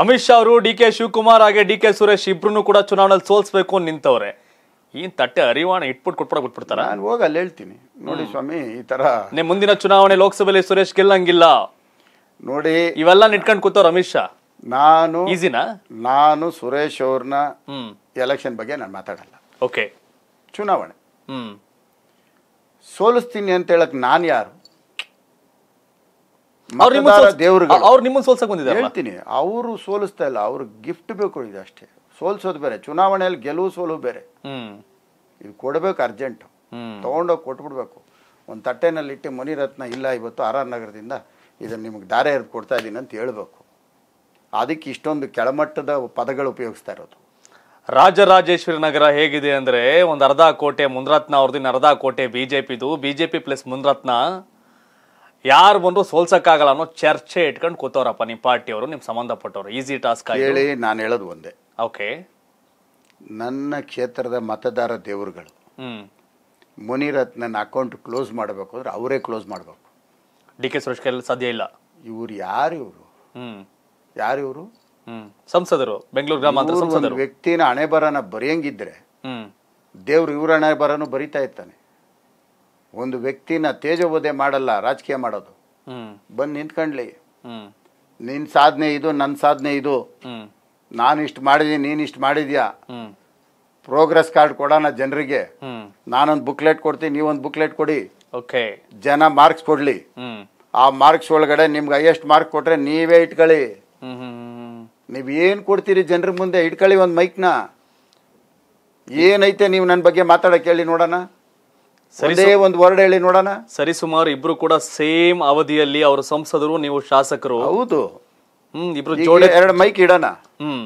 ಅಮಿತ್ ಶಾ ಅವರು D K Shivakumar ಹಾಗೆ D K Suresh ಇಬ್ರು ಕೂಡ ಚುನಾವಣೆಯಲ್ಲಿ ಸೋಲ್ಸ್ಬೇಕು ನಿಂತವ್ರೆ ಏನ್ ತಟ್ಟೆ ಅರಿವಾಣ ಇಟ್ಬಿಟ್ಟು ಕೊಟ್ಬಿಡ ಬಿಟ್ಬಿಡ್ತಾರ ನಾನು ಹೋಗಿ ಅಲ್ಲಿ ಹೇಳ್ತೀನಿ ನೋಡಿ ಸ್ವಾಮಿ ಈ ತರ ನಿಮ್ ಮುಂದಿನ ಚುನಾವಣೆ ಲೋಕಸಭೆಯಲ್ಲಿ ಸುರೇಶ್ ಗೆಲ್ಲಂಗಿಲ್ಲ ನೋಡಿ ಇವೆಲ್ಲ ನಿಟ್ಕೊಂಡು ಕೂತವ್ರು ಅಮಿತ್ ಶಾ ನಾನು ಈಸಿನಾ ನಾನು ಸುರೇಶ್ ಅವ್ರನ್ನ ಎಲೆಕ್ಷನ್ ಬಗ್ಗೆ ನಾನು ಮಾತಾಡಲ್ಲ ಓಕೆ ಚುನಾವಣೆ ಹ್ಮ್ ಸೋಲಿಸ್ತೀನಿ ಅಂತ ಹೇಳಕ್ ನಾನು ಯಾರು ದೇವ್ರಿಗೆ ಅವ್ರು ಬಂದಿದ್ದಾರೆ ಹೇಳ್ತೀನಿ ಅವರು ಸೋಲಿಸ್ತಾ ಇಲ್ಲ ಅವ್ರಿಗೆ ಗಿಫ್ಟ್ ಬೇಕು ಇದು ಅಷ್ಟೇ ಸೋಲ್ಸೋದು ಬೇರೆ ಚುನಾವಣೆಯಲ್ಲಿ ಗೆಲುವು ಸೋಲು ಬೇರೆ ಇದು ಕೊಡಬೇಕು ಅರ್ಜೆಂಟ್ ತಗೊಂಡೋಗಿ ಕೊಟ್ಬಿಡ್ಬೇಕು ಒಂದು ತಟ್ಟೆನಲ್ಲಿ ಇಟ್ಟು ಮನಿರತ್ನ ಇಲ್ಲ ಇವತ್ತು ಆರ್ ಆರ್ ನಗರದಿಂದ ಇದನ್ನು ನಿಮಗೆ ದಾರೆ ಎರೆದು ಕೊಡ್ತಾ ಇದ್ದೀನಿ ಅಂತ ಹೇಳಬೇಕು ಅದಕ್ಕೆ ಇಷ್ಟೊಂದು ಕೆಳಮಟ್ಟದ ಪದಗಳು ಉಪಯೋಗಿಸ್ತಾ ಇರೋದು ರಾಜರಾಜೇಶ್ವರಿ ನಗರ ಹೇಗಿದೆ ಅಂದರೆ ಒಂದು ಅರ್ಧ ಕೋಟೆ ಮುನ್ರತ್ನ ಅವ್ರದ್ದು ಅರ್ಧ ಕೋಟೆ ಬಿ ಜೆ ಪಿದು B J P plus Munirathna ಯಾರು ಬಂದ್ರು ಸೋಲ್ಸಕ್ಕಾಗಲ್ಲ ಅನ್ನೋ ಚರ್ಚೆ ಇಟ್ಕೊಂಡು ಕೂತವ್ರಪ್ಪ ನಿಮ್ಮ ಪಾರ್ಟಿಯವರು ನಿಮ್ಗೆ ಸಂಬಂಧಪಟ್ಟವರು ಈಸಿ ಟಾಸ್ಕ್ ಹೇಳಿ ನಾನು ಹೇಳೋದು ಒಂದೇ ಓಕೆ ನನ್ನ ಕ್ಷೇತ್ರದ ಮತದಾರ ದೇವರುಗಳು ಮುನಿರತ್ನ ನನ್ನ ಅಕೌಂಟ್ ಕ್ಲೋಸ್ ಮಾಡಬೇಕು ಅಂದ್ರೆ ಅವರೇ ಕ್ಲೋಸ್ ಮಾಡಬೇಕು ಡಿ ಕೆ ಸುರೇಶ್ ಕೈಲಿ ಸಾಧ್ಯ ಇಲ್ಲ ಇವ್ರು ಯಾರು ಇವರು ಯಾರು ಇವರು ಸಂಸದರು ಬೆಂಗಳೂರು ಗ್ರಾಮಾಂತರ ಸಂಸದರು ವ್ಯಕ್ತಿನ ಹಣೆ ಬರನ ಬರೆಯಂಗಿದ್ರೆ ದೇವ್ರು ಇವ್ರ ಹಣೆ ಬರನು ಬರಿತಾ ಇರ್ತಾನೆ ಒಂದು ವ್ಯಕ್ತಿನ ತೇಜೋವಧೆ ಮಾಡಲ್ಲ ರಾಜಕೀಯ ಮಾಡೋದು ಬಂದು ನಿಂತ್ಕೊಂಡ್ಲಿ ನಿನ್ ಸಾಧನೆ ಇದು ನನ್ನ ಸಾಧನೆ ಇದು ನಾನು ಇಷ್ಟು ಮಾಡಿದೀನಿ ನೀನು ಇಷ್ಟು ಮಾಡಿದ್ಯಾ ಪ್ರೋಗ್ರೆಸ್ ಕಾರ್ಡ್ ಕೊಡೋಣ ಜನರಿಗೆ ನಾನೊಂದು ಬುಕ್ಲೆಟ್ ಕೊಡ್ತೀನಿ ನೀವೊಂದು ಬುಕ್ಲೆಟ್ ಕೊಡಿ ಓಕೆ ಜನ ಮಾರ್ಕ್ಸ್ ಕೊಡ್ಲಿ ಆ ಮಾರ್ಕ್ಸ್ ಒಳಗಡೆ ನಿಮ್ಗೆ ಹೈಯೆಸ್ಟ್ ಮಾರ್ಕ್ ಕೊಟ್ರೆ ನೀವೇ ಇಟ್ಕೊಳ್ಳಿ ನೀವ್ ಏನ್ ಕೊಡ್ತೀರಿ ಜನರ ಮುಂದೆ ಇಟ್ಕೊಳ್ಳಿ ಒಂದು ಮೈಕ್ನ ಏನೈತೆ ನೀವು ನನ್ನ ಬಗ್ಗೆ ಮಾತಾಡಕ್ಕೆ ಹೇಳಿ ನೋಡೋಣ ಒಂದೇ ಒಂದು ವರ್ಡ್ ಹೇಳಿ ನೋಡೋಣ ಸರಿ ಸುಮಾರು ಇಬ್ರು ಕೂಡ ಸೇಮ್ ಅವಧಿಯಲ್ಲಿ ಅವರು ಸಂಸದರು ನೀವು ಶಾಸಕರು ಹೌದು ಹ್ಮ್ ಇಬ್ರು ಜೋಡಿ ಎರಡು ಮೈಕ್ ಇಡೋಣ ಹ್ಮ್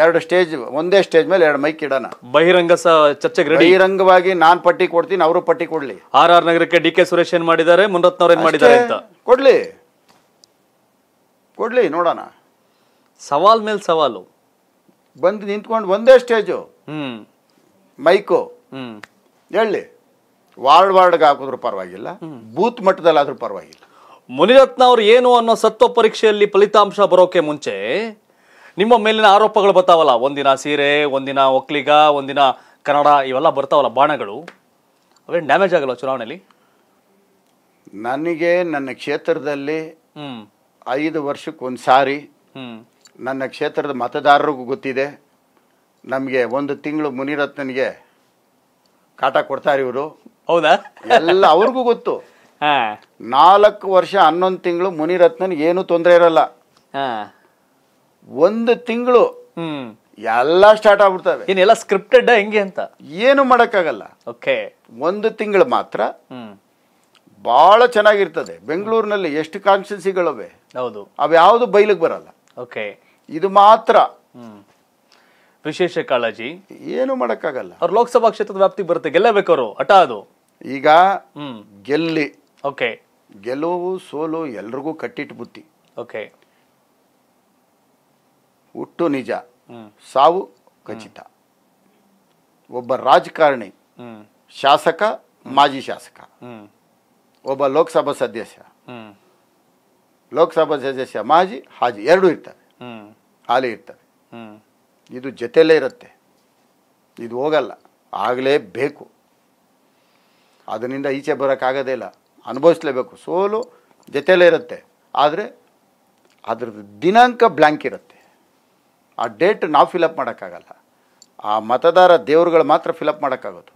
ಎರಡು ಸ್ಟೇಜ್ ಒಂದೇ ಸ್ಟೇಜ್ ಮೇಲೆ ಎರಡು ಮೈಕ್ ಇಡೋಣ ಬಹಿರಂಗ ಚರ್ಚೆಗೆ ಬಹಿರಂಗವಾಗಿ ನಾನ್ ಪಟ್ಟಿ ಕೊಡ್ತೀನಿ ಅವರು ಪಟ್ಟಿ ಕೊಡ್ಲಿ ಆರ್ ಆರ್ ನಗರಕ್ಕೆ ಡಿ ಕೆ ಸುರೇಶ್ ಏನ್ ಮಾಡಿದ್ದಾರೆ ಮುನರತ್ನವ್ರು ಏನ್ ಮಾಡಿದ್ದಾರೆ ಅಂತ ಕೊಡ್ಲಿ ಕೊಡ್ಲಿ ನೋಡೋಣ ಸವಾಲ್ ಮೇಲೆ ಸವಾಲು ಬಂದು ನಿಂತ್ಕೊಂಡು ಒಂದೇ ಸ್ಟೇಜು ಹ್ಮ್ ಮೈಕು ಹ್ಮ್ ಹೇಳಿ ವಾರ್ಡ್ ವಾರ್ಡ್ಗೆ ಹಾಕಿದ್ರು ಪರವಾಗಿಲ್ಲ ಬೂತ್ ಮಟ್ಟದಲ್ಲಿ ಆದ್ರೂ ಪರವಾಗಿಲ್ಲ ಮುನಿರತ್ನ ಅವರು ಏನು ಅನ್ನೋ ಸತ್ವ ಪರೀಕ್ಷೆಯಲ್ಲಿ ಫಲಿತಾಂಶ ಬರೋಕೆ ಮುಂಚೆ ನಿಮ್ಮ ಮೇಲಿನ ಆರೋಪಗಳು ಬರ್ತಾವಲ್ಲ ಒಂದಿನ ಸೀರೆ ಒಂದಿನ ಒಕ್ಲಿಗ ಒಂದಿನ ಕನ್ನಡ ಇವೆಲ್ಲ ಬರ್ತಾವಲ್ಲ ಬಾಣಗಳು ಅವೇನು ಡ್ಯಾಮೇಜ್ ಆಗಲ್ಲ ಚುನಾವಣೆಯಲ್ಲಿ ನನಗೆ ನನ್ನ ಕ್ಷೇತ್ರದಲ್ಲಿ ಐದು ವರ್ಷಕ್ಕೆ ಒಂದು ಸಾರಿ ನನ್ನ ಕ್ಷೇತ್ರದ ಮತದಾರರಿಗೂ ಗೊತ್ತಿದೆ ನಮಗೆ ಒಂದು ತಿಂಗಳು ಮುನಿರತ್ನನಿಗೆ ಕಾಟ ಕೊಡ್ತಾರೆ ಇವರು ಹೌದಾ ಎಲ್ಲ ಅವ್ರಿಗೂ ಗೊತ್ತು ನಾಲ್ಕು ವರ್ಷ ಹನ್ನೊಂದು ತಿಂಗಳು ಮುನಿರತ್ನನ್ಗೆ ಏನು ತೊಂದರೆ ಇರಲ್ಲ ಒಂದು ತಿಂಗಳು ಎಲ್ಲ ಸ್ಟಾರ್ಟ್ ಆಗ್ಬಿಡ್ತವೆ ಏನೆಲ್ಲ ಸ್ಕ್ರಿಪ್ಟೆಡ್ ಹೆಂಗೆ ಅಂತ ಏನು ಮಾಡೋಕ್ಕಾಗಲ್ಲ ಓಕೆ ಒಂದು ತಿಂಗಳು ಮಾತ್ರ ಬಹಳ ಭಾಳ ಚೆನ್ನಾಗಿರ್ತದೆ ಬೆಂಗಳೂರಿನಲ್ಲಿ ಎಷ್ಟು ಕಾನ್ಸ್ಟೆನ್ಸಿಗಳವೆ ಹೌದು ಯಾವುದು ಬೈಲಿಗೆ ಬರಲ್ಲ ಓಕೆ ಇದು ಮಾತ್ರ ಹ್ಮ್ ವಿಶೇಷ ಕಾಳಜಿ ಏನು ಮಾಡೋಕ್ಕಾಗಲ್ಲ ಅವ್ರು ಲೋಕಸಭಾ ಕ್ಷೇತ್ರದ ವ್ಯಾಪ್ತಿ ಬರುತ್ತೆ ಗೆಲ್ಲಬೇಕು ಅವರು ಹಠ ಅದು ಈಗ ಗೆಲ್ಲಿ ಓಕೆ ಗೆಲುವು ಸೋಲು ಎಲ್ರಿಗೂ ಕಟ್ಟಿಟ್ಟು ಬುತ್ತಿ ಓಕೆ ಹುಟ್ಟು ನಿಜ ಸಾವು ಖಚಿತ ಒಬ್ಬ ರಾಜಕಾರಣಿ ಶಾಸಕ ಮಾಜಿ ಶಾಸಕ ಒಬ್ಬ ಲೋಕಸಭಾ ಸದಸ್ಯ ಲೋಕಸಭಾ ಸದಸ್ಯ ಮಾಜಿ ಹಾಜಿ ಎರಡು ಇರ್ತವೆ ಹಾಲಿ ಇರ್ತವೆ ಇದು ಜೊತೆಲೇ ಇರುತ್ತೆ ಇದು ಹೋಗಲ್ಲ ಆಗಲೇ ಬೇಕು ಅದರಿಂದ ಈಚೆ ಬರೋಕ್ಕಾಗೋದೇ ಇಲ್ಲ ಅನುಭವಿಸ್ಲೇಬೇಕು ಸೋಲು ಜೊತೆಯಲ್ಲೇ ಇರುತ್ತೆ ಆದರೆ ಅದ್ರದ್ದು ದಿನಾಂಕ ಬ್ಲ್ಯಾಂಕ್ ಇರುತ್ತೆ ಆ ಡೇಟ್ ನಾವು ಫಿಲಪ್ ಮಾಡೋಕ್ಕಾಗಲ್ಲ ಆ ಮತದಾರ ದೇವರುಗಳು ಮಾತ್ರ ಫಿಲಪ್ ಮಾಡೋಕ್ಕಾಗೋದು